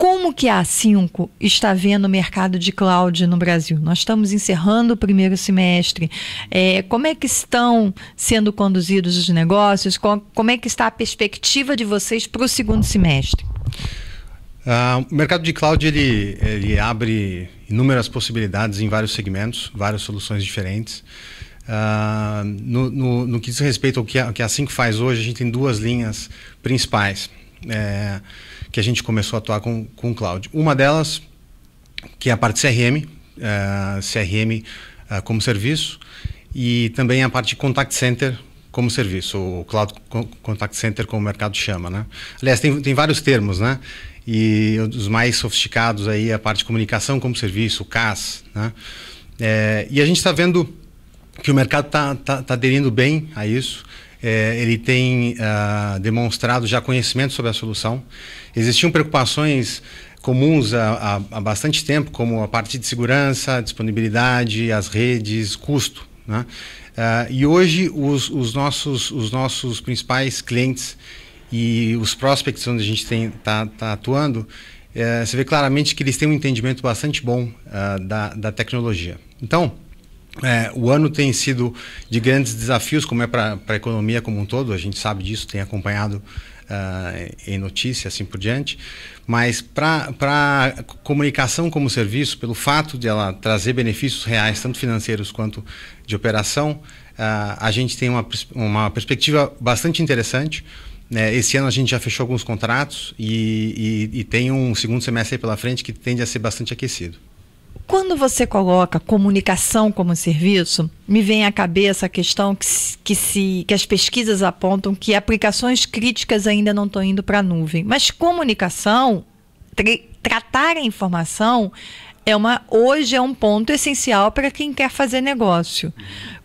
Como que a A5 está vendo o mercado de cloud no Brasil? Nós estamos encerrando o primeiro semestre. É, como é que estão sendo conduzidos os negócios? Como é que está a perspectiva de vocês para o segundo semestre? Uh, o mercado de cloud ele, ele abre inúmeras possibilidades em vários segmentos, várias soluções diferentes. Uh, no, no, no, que diz respeito ao que a, que a A5 faz hoje, a gente tem duas linhas principais. É, que a gente começou a atuar com, com o cloud. Uma delas, que é a parte CRM, uh, eh, CRM uh, eh, como serviço, e também a parte contact center como serviço, o cloud contact center como o mercado chama, né? Aliás, tem, tem vários termos, né? E os mais sofisticados aí é a parte de comunicação como serviço, o CAS, né? É, e a gente está vendo que o mercado está tá, tá aderindo bem a isso é, ele tem ah, demonstrado já conhecimento sobre a solução. Existiam preocupações comuns há, há, há bastante tempo, como a parte de segurança, disponibilidade, as redes, custo. Né? Ah, e hoje os, os, nossos, os nossos principais clientes e os prospects onde a gente está tá atuando, é, você vê claramente que eles têm um entendimento bastante bom uh, da, da tecnologia. Então, é, o ano tem sido de grandes desafios, como é para a economia como um todo, a gente sabe disso, tem acompanhado uh, em notícia, assim por diante, mas para a comunicação como serviço, pelo fato de ela trazer benefícios reais, tanto financeiros quanto de operação, uh, a gente tem uma, uma perspectiva bastante interessante. Né? Esse ano a gente já fechou alguns contratos e, e, e tem um segundo semestre pela frente que tende a ser bastante aquecido. Quando você coloca comunicação como serviço, me vem à cabeça a questão que, que, se, que as pesquisas apontam que aplicações críticas ainda não estão indo para a nuvem. Mas comunicação, tratar a informação, é uma, hoje é um ponto essencial para quem quer fazer negócio.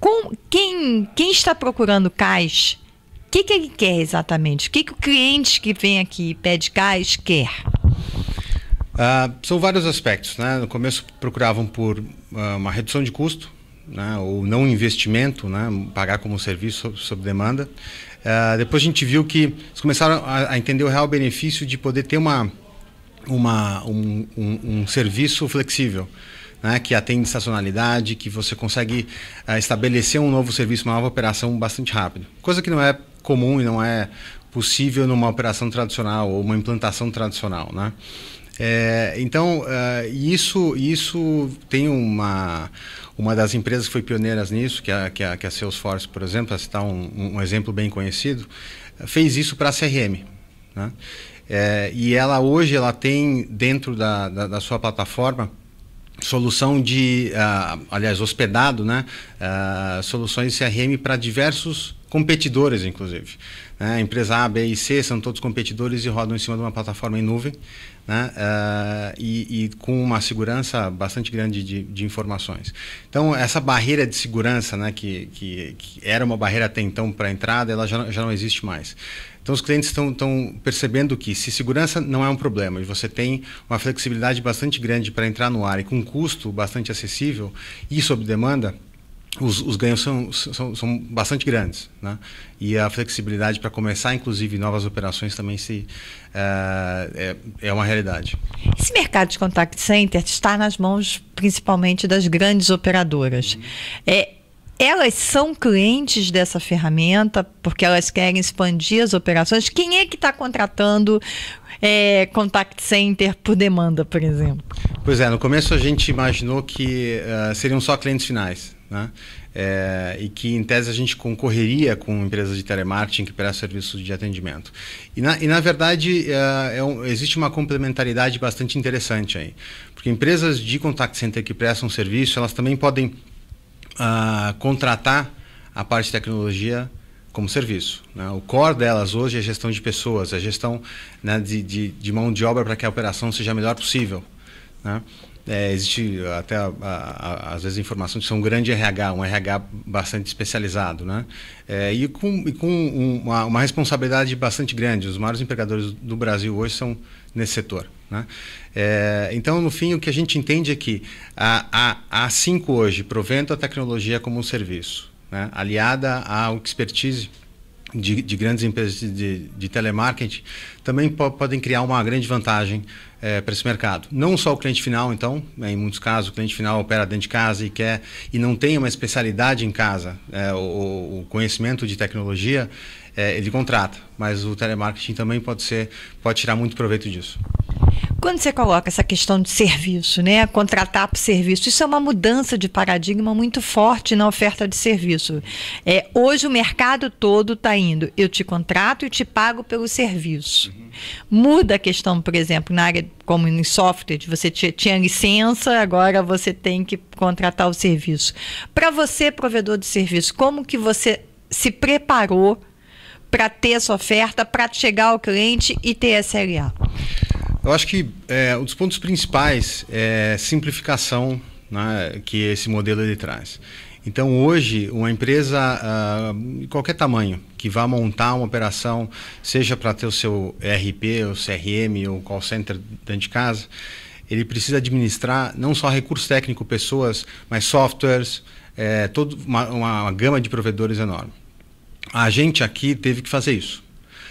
Com, quem, quem está procurando cais, o que, que ele quer exatamente? O que, que o cliente que vem aqui e pede cais quer? Ah, são vários aspectos. Né? No começo procuravam por ah, uma redução de custo, né? ou não investimento, né? pagar como serviço sob, sob demanda. Ah, depois a gente viu que eles começaram a, a, entender o real benefício de poder ter uma, uma, um, um, um serviço flexível. Né, que atende estacionalidade, que você consegue estabelecer um novo serviço, uma nova operação bastante rápido. Coisa que não é comum e não é possível numa operação tradicional ou uma implantação tradicional. Né? É, então, uh, isso, isso tem uma, uma das empresas que foi pioneiras nisso, que a, que a, que a Salesforce, por exemplo, para citar um, um exemplo bem conhecido, fez isso para a CRM. Né? É, e ela hoje ela tem dentro da, da, da sua plataforma solução de, uh, aliás, hospedado, né? Uh, soluções CRM para diversos competidores, inclusive. Né? Empresa A, B e C são todos competidores e rodam em cima de uma plataforma em nuvem, né? Uh, e, e, com uma segurança bastante grande de, de, informações. Então, essa barreira de segurança, né, que, que, que era uma barreira até então para a entrada, ela já, já não existe mais. Então, os clientes estão percebendo que, se segurança não é um problema e você tem uma flexibilidade bastante grande para entrar no ar e com um custo bastante acessível e sob demanda, os, os, ganhos são, são, são bastante grandes. Né? E a flexibilidade para começar, inclusive, novas operações também se, eh, é, é uma realidade. Esse mercado de contact center está nas mãos principalmente das grandes operadoras. Uhum. É, elas são clientes dessa ferramenta porque elas querem expandir as operações. Quem é que está contratando é, contact center por demanda, por exemplo? Pois é, no começo a gente imaginou que uh, seriam só clientes finais. Né? É, e que em tese a gente concorreria com empresas de telemarketing que prestam serviços de atendimento. E na, e, na verdade é, é um, existe uma complementaridade bastante interessante aí, porque empresas de contact center que prestam serviço, elas também podem uh, contratar a parte de tecnologia como serviço. Né? O core delas hoje é a gestão de pessoas, a é gestão né, de, de, de mão de obra para que a operação seja a melhor possível. Né? É, existe até a, a, às vezes informações que são um grande RH, um RH bastante especializado, né? É, e com, e com um, uma, uma, responsabilidade bastante grande. Os maiores empregadores do Brasil hoje são nesse setor. Né? É, então, no fim, o que a gente entende é que a, a, A5 hoje, provendo a tecnologia como um serviço, né? aliada à expertise de, de grandes empresas de, de telemarketing também po podem criar uma grande vantagem é, para esse mercado. Não só o cliente final, então, né, em muitos casos o cliente final opera dentro de casa e quer e não tem uma especialidade em casa, é, o, o, conhecimento de tecnologia é, ele contrata, mas o telemarketing também pode ser pode tirar muito proveito disso. Quando você coloca essa questão de serviço, né, contratar por serviço, isso é uma mudança de paradigma muito forte na oferta de serviço. É, hoje o mercado todo está indo, eu te contrato e te pago pelo serviço. Uhum. Muda a questão, por exemplo, na área como em software, você tinha licença, agora você tem que contratar o serviço. Para você, provedor de serviço, como que você se preparou para ter essa oferta, para chegar ao cliente e ter SLA? Eu acho que é, um dos pontos principais é simplificação né, que esse modelo ele traz. Então, hoje, uma empresa ah, de qualquer tamanho que vá montar uma operação, seja para ter o seu ERP, o CRM, o call center dentro de casa, ele precisa administrar não só recurso técnico, pessoas, mas softwares, é, toda uma, uma, uma gama de provedores enorme. A gente aqui teve que fazer isso.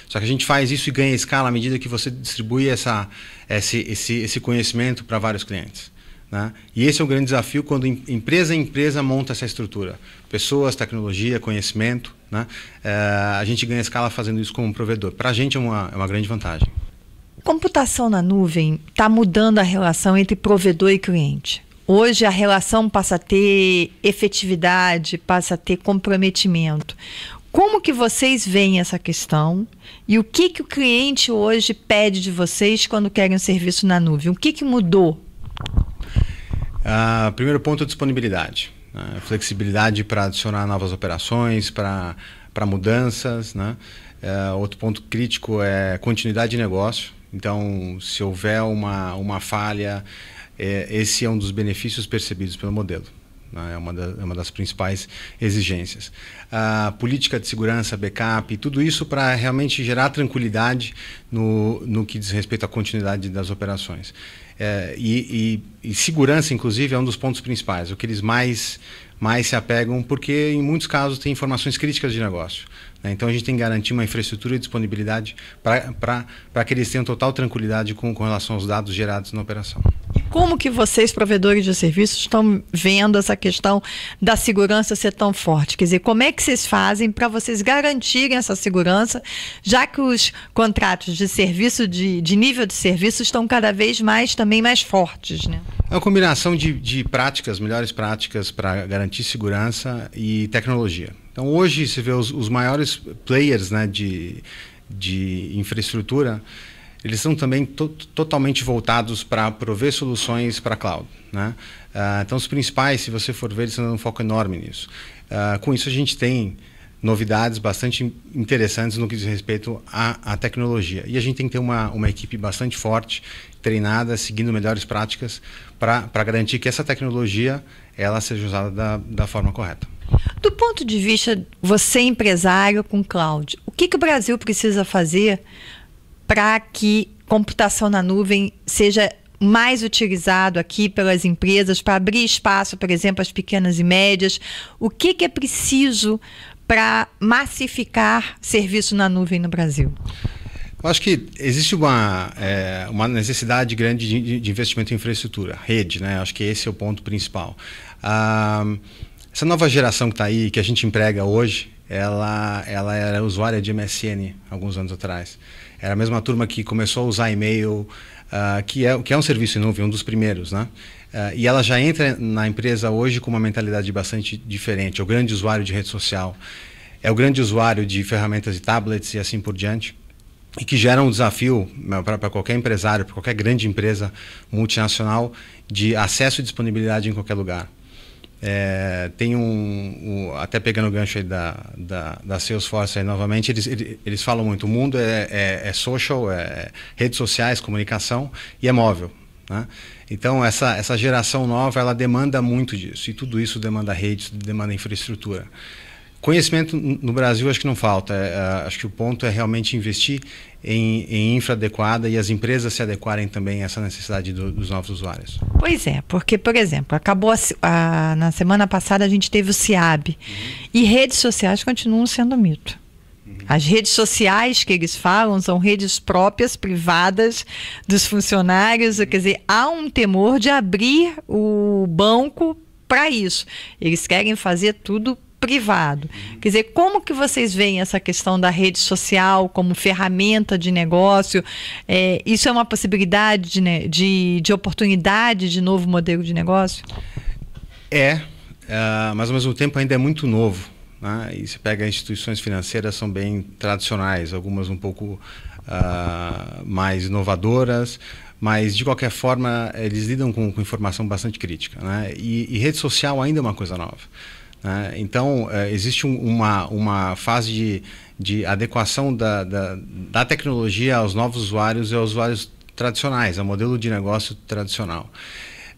Só que a gente faz isso e ganha escala à medida que você distribui essa, esse, esse, esse conhecimento para vários clientes. Né? E esse é o grande desafio quando empresa a empresa monta essa estrutura. Pessoas, tecnologia, conhecimento. Né? É, a gente ganha escala fazendo isso como provedor. Para a gente é uma, é uma grande vantagem. Computação na nuvem está mudando a relação entre provedor e cliente. Hoje a relação passa a ter efetividade, passa a ter comprometimento. Como que vocês veem essa questão e o que, que o cliente hoje pede de vocês quando querem um serviço na nuvem? O que, que mudou? Uh, primeiro ponto é disponibilidade. Né? Flexibilidade para adicionar novas operações, para mudanças. Né? Eh, outro ponto crítico é continuidade de negócio. Então, se houver uma, uma falha, é, esse é um dos benefícios percebidos pelo modelo. Né? É, uma da, é, uma das principais exigências. A política de segurança, backup, tudo isso para realmente gerar tranquilidade no, no que diz respeito à continuidade das operações. É, e, e, e, segurança, inclusive, é um dos pontos principais, o que eles mais, mais se apegam, porque em muitos casos tem informações críticas de negócio. Né? Então a gente tem que garantir uma infraestrutura e disponibilidade para que eles tenham total tranquilidade com, com relação aos dados gerados na operação. E como que vocês, provedores de serviços, estão vendo essa questão da segurança ser tão forte? Quer dizer, como é que vocês fazem para vocês garantirem essa segurança, já que os contratos de serviço, de, de nível de serviço, estão cada vez mais também mais fortes, né? É uma combinação de, de práticas, melhores práticas para garantir segurança e tecnologia. Então hoje você vê os, os maiores players né, de, de infraestrutura, eles são também to totalmente voltados para prover soluções para cloud. Né? Uh, então os principais, se você for ver, eles estão dando um foco enorme nisso. Uh, com isso a gente tem novidades bastante interessantes no que diz respeito à, à, tecnologia. E a gente tem que ter uma, uma equipe bastante forte, treinada, seguindo melhores práticas, para garantir que essa tecnologia ela seja usada da, da forma correta. Do ponto de vista, você empresário com cloud, o que, que o Brasil precisa fazer para que computação na nuvem seja mais utilizado aqui pelas empresas para abrir espaço, por exemplo, às pequenas e médias? O que, que é preciso para massificar serviço na nuvem no Brasil? Eu acho que existe uma, é, uma necessidade grande de, de, investimento em infraestrutura, rede, né? Acho que esse é o ponto principal. Ah, essa nova geração que está aí, que a gente emprega hoje, ela, ela era usuária de MSN alguns anos atrás. Era a mesma turma que começou a usar e-mail, uh, que, é, que é um serviço em nuvem, um dos primeiros, né? Uh, e ela já entra na empresa hoje com uma mentalidade bastante diferente. É o grande usuário de rede social, é o grande usuário de ferramentas de tablets e assim por diante. E que gera um desafio para qualquer empresário, para qualquer grande empresa multinacional, de acesso e disponibilidade em qualquer lugar. É, tem um, um, Até pegando o gancho aí da, da, da Salesforce aí novamente, eles, eles falam muito: o mundo é, é, é social, é, é redes sociais, comunicação e é móvel. Né? Então, essa, essa geração nova ela demanda muito disso, e tudo isso demanda redes, demanda infraestrutura. Conhecimento no Brasil acho que não falta, é, é, acho que o ponto é realmente investir em, em infra adequada e as empresas se adequarem também a essa necessidade do, dos novos usuários. Pois é, porque, por exemplo, acabou a, a, na semana passada a gente teve o CIAB uhum. e redes sociais continuam sendo mito. As redes sociais que eles falam são redes próprias, privadas dos funcionários. Quer dizer, há um temor de abrir o banco para isso. Eles querem fazer tudo privado. Quer dizer, como que vocês veem essa questão da rede social como ferramenta de negócio? É, isso é uma possibilidade de, né, de, de, oportunidade de novo modelo de negócio? É, uh, mas ao mesmo tempo ainda é muito novo. Né? E se pega instituições financeiras são bem tradicionais, algumas um pouco uh, mais inovadoras, mas de qualquer forma eles lidam com, com informação bastante crítica. Né? E, e rede social ainda é uma coisa nova. Né? Então, é, existe uma, uma fase de, de adequação da, da, da tecnologia aos novos usuários e aos usuários tradicionais, ao modelo de negócio tradicional.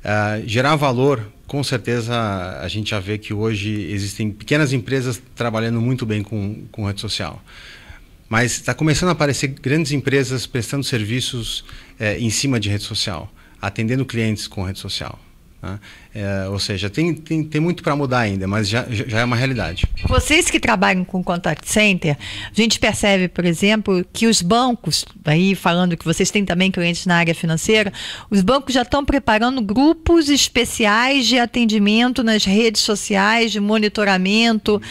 É, gerar valor, com certeza a gente já vê que hoje existem pequenas empresas trabalhando muito bem com, com rede social. Mas está começando a aparecer grandes empresas prestando serviços é, em cima de rede social, atendendo clientes com rede social. Né? É, ou seja, tem, tem, tem muito para mudar ainda, mas já, já é uma realidade. Vocês que trabalham com contact center, a gente percebe, por exemplo, que os bancos, aí falando que vocês têm também clientes na área financeira, os bancos já estão preparando grupos especiais de atendimento nas redes sociais, de monitoramento,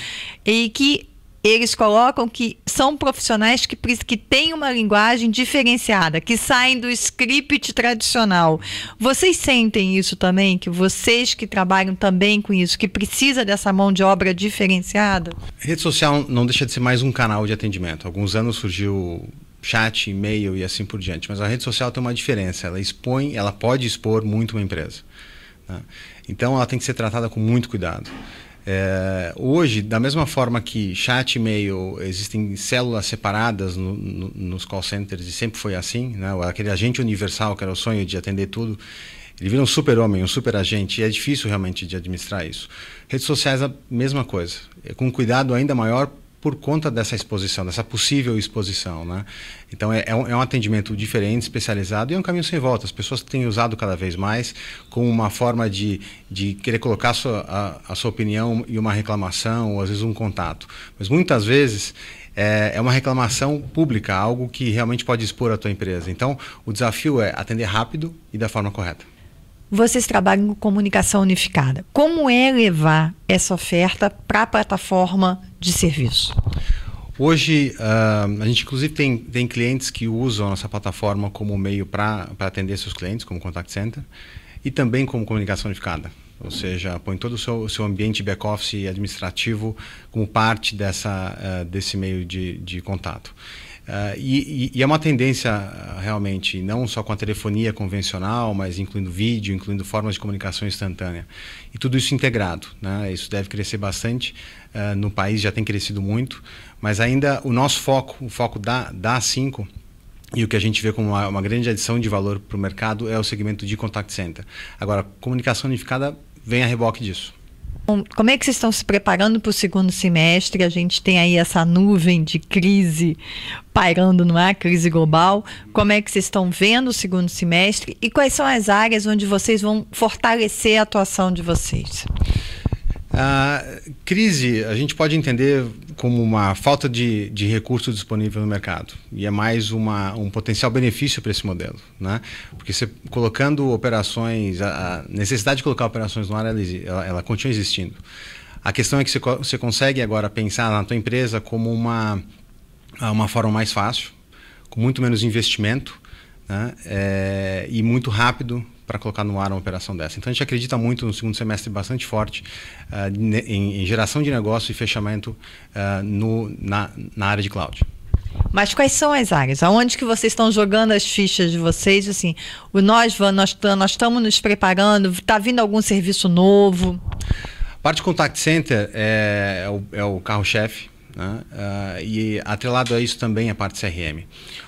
e que eles colocam que são profissionais que, que têm uma linguagem diferenciada, que saem do script tradicional. Vocês sentem isso também? Que vocês que trabalham também com isso, que precisa dessa mão de obra diferenciada? rede social não deixa de ser mais um canal de atendimento. Alguns anos surgiu chat, e-mail e assim por diante. Mas a rede social tem uma diferença. Ela expõe, ela pode expor muito uma empresa. Né? Então ela tem que ser tratada com muito cuidado. É, hoje, da mesma forma que chat e-mail existem células separadas no, no, nos call centers e sempre foi assim, né? aquele agente universal que era o sonho de atender tudo, ele vira um super-homem, um super-agente, e é difícil realmente de administrar isso. Redes sociais, a mesma coisa, é com um cuidado ainda maior por conta dessa exposição, dessa possível exposição. Né? Então é, é, um, é, um, atendimento diferente, especializado e é um caminho sem volta. As pessoas têm usado cada vez mais como uma forma de, de querer colocar a sua, a, a sua opinião e uma reclamação, ou às vezes um contato. Mas muitas vezes é, é uma reclamação pública, algo que realmente pode expor a tua empresa. Então, o desafio é atender rápido e da forma correta vocês trabalham com comunicação unificada. Como é levar essa oferta para a plataforma de serviço? Hoje, uh, a gente inclusive tem, tem clientes que usam a nossa plataforma como meio para atender seus clientes, como contact center, e também como comunicação unificada. Ou seja, põe todo o seu, seu ambiente back-office administrativo como parte dessa, uh, desse meio de, de contato. Uh, e, e, é uma tendência ah, realmente, não só com a telefonia convencional, mas incluindo vídeo, incluindo formas de comunicação instantânea. E tudo isso integrado. Né? Isso deve crescer bastante. Uh, no país já tem crescido muito, mas ainda o nosso foco, o foco da, da 5, e o que a gente vê como uma, uma grande adição de valor para o mercado é o segmento de contact center. Agora, comunicação unificada vem a reboque disso. Então, como é que vocês estão se preparando para o segundo semestre? A gente tem aí essa nuvem de crise pairando no ar, crise global. Como é que vocês estão vendo o segundo semestre? E quais são as áreas onde vocês vão fortalecer a atuação de vocês? A ah, crise, a gente pode entender como uma falta de, de recurso disponível no mercado. E é mais uma, um potencial benefício para esse modelo. Né? Porque você colocando operações, a, a necessidade de colocar operações no ar, ela, ela, ela continua existindo. A questão é que você, você consegue agora pensar na tua empresa como uma, uma forma mais fácil, com muito menos investimento né? é, e muito rápido para colocar no ar uma operação dessa. Então a gente acredita muito no segundo semestre bastante forte uh, em, em, geração de negócio e fechamento uh, no, na, na área de cloud. Mas quais são as áreas? Aonde que vocês estão jogando as fichas de vocês? Assim, o nós, nós estamos nos preparando, está vindo algum serviço novo? A parte de contact center é, é o, é o carro-chefe. Né? Uh, e atrelado a isso também é a parte CRM.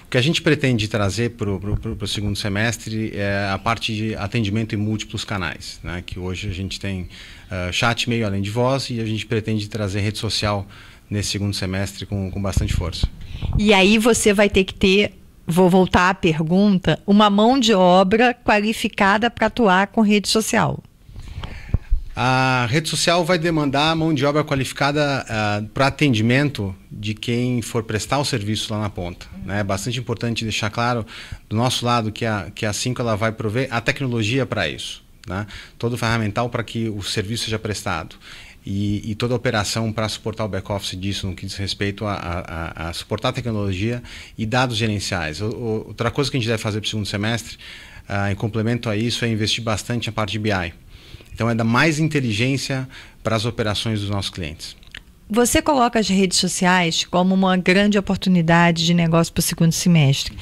O que a gente pretende trazer para o segundo semestre é a parte de atendimento em múltiplos canais, né? que hoje a gente tem uh, chat, meio além de voz, e a gente pretende trazer rede social nesse segundo semestre com, com bastante força. E aí você vai ter que ter, vou voltar à pergunta, uma mão de obra qualificada para atuar com rede social. A rede social vai demandar mão de obra qualificada uh, ah, para atendimento de quem for prestar o serviço lá na ponta. Né? É bastante importante deixar claro do nosso lado que a, que a 5 ela vai prover a tecnologia para isso. Né? Todo o ferramental para que o serviço seja prestado. E, e, toda a operação para suportar o back-office disso, no que diz respeito a, a, a suportar a tecnologia e dados gerenciais. o, outra coisa que a gente deve fazer para o segundo semestre, uh, em complemento a isso, é investir bastante na parte de BI. Então, é dar mais inteligência para as operações dos nossos clientes. Você coloca as redes sociais como uma grande oportunidade de negócio para o segundo semestre.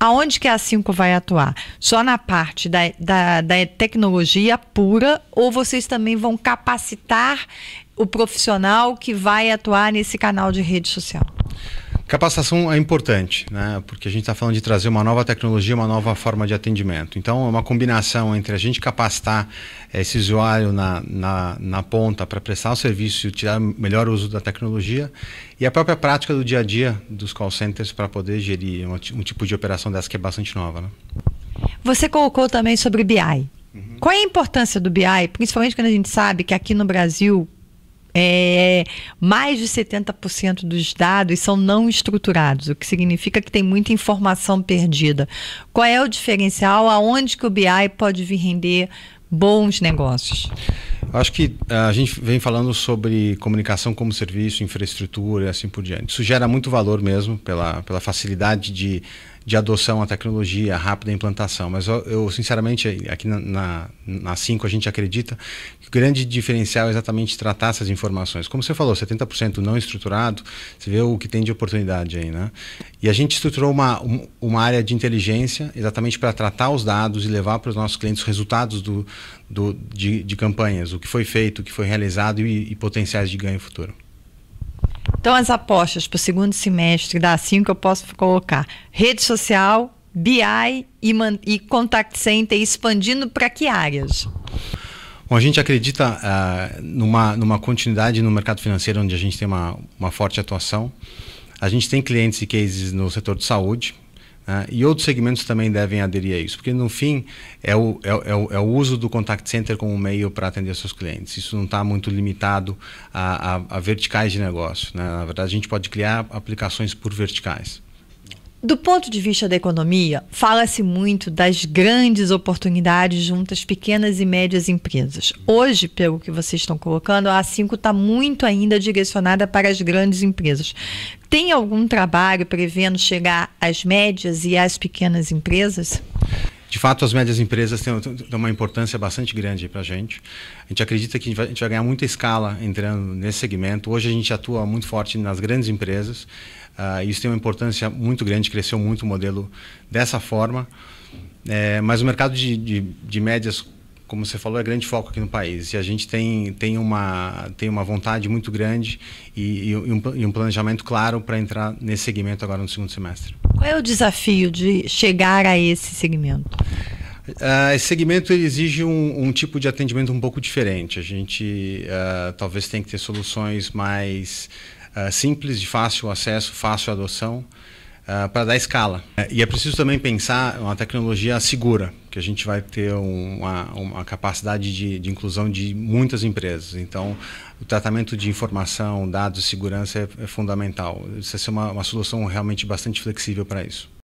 Aonde que a 5 vai atuar? Só na parte da, da, da tecnologia pura ou vocês também vão capacitar o profissional que vai atuar nesse canal de rede social? Capacitação é importante, né? porque a gente está falando de trazer uma nova tecnologia, uma nova forma de atendimento. Então, é uma combinação entre a gente capacitar eh, esse usuário na, na, na ponta para prestar o serviço e tirar melhor uso da tecnologia e a própria prática do dia a dia dos call centers para poder gerir um, um, tipo de operação dessa que é bastante nova. Né? Você colocou também sobre BI. Uhum. Qual é a importância do BI, principalmente quando a gente sabe que aqui no Brasil é, mais de 70% dos dados são não estruturados, o que significa que tem muita informação perdida. Qual é o diferencial? Aonde que o BI pode vir render bons negócios? Acho que ah, a gente vem falando sobre comunicação como serviço, infraestrutura e assim por diante. Isso gera muito valor mesmo pela, pela facilidade de de adoção à tecnologia, rápida implantação. Mas eu, eu sinceramente, aqui na, na, cinco a gente acredita que o grande diferencial é exatamente tratar essas informações. Como você falou, 70% não estruturado, você vê o que tem de oportunidade aí, né? E a gente estruturou uma, uma área de inteligência exatamente para tratar os dados e levar para os nossos clientes resultados do, do, de, de campanhas, o que foi feito, o que foi realizado e, e potenciais de ganho futuro. Então, as apostas para o segundo semestre dá cinco, eu posso colocar rede social, BI e, e contact center expandindo para que áreas? Bom, a gente acredita uh, numa, numa continuidade no mercado financeiro onde a gente tem uma, uma forte atuação. A gente tem clientes e cases no setor de saúde, né? e outros segmentos também devem aderir a isso, porque no fim é o, é, é o, é o uso do contact center como meio para atender seus clientes. Isso não está muito limitado a, a, a, verticais de negócio. Né? Na verdade, a gente pode criar aplicações por verticais. Do ponto de vista da economia, fala-se muito das grandes oportunidades junto às pequenas e médias empresas. Hoje, pelo que vocês estão colocando, a A5 está muito ainda direcionada para as grandes empresas. Tem algum trabalho prevendo chegar às médias e às pequenas empresas? De fato, as médias empresas têm, uma importância bastante grande para a gente. A gente acredita que a gente vai ganhar muita escala entrando nesse segmento. Hoje a gente atua muito forte nas grandes empresas. Uh, isso tem uma importância muito grande, cresceu muito o modelo dessa forma. É, mas o mercado de, de, de, médias, como você falou, é grande foco aqui no país. E a gente tem, tem, uma, tem uma vontade muito grande e, e, um, e um planejamento claro para entrar nesse segmento agora no segundo semestre. Qual é o desafio de chegar a esse segmento? Uh, esse segmento exige um, um, tipo de atendimento um pouco diferente. A gente uh, talvez tenha que ter soluções mais ah, simples, de fácil acesso, fácil adoção, uh, para dar escala. É, e é preciso também pensar uma tecnologia segura, que a gente vai ter uma, uma capacidade de, de, inclusão de muitas empresas. Então, o tratamento de informação, dados, segurança é, é fundamental. Isso é uma, uma solução realmente bastante flexível para isso.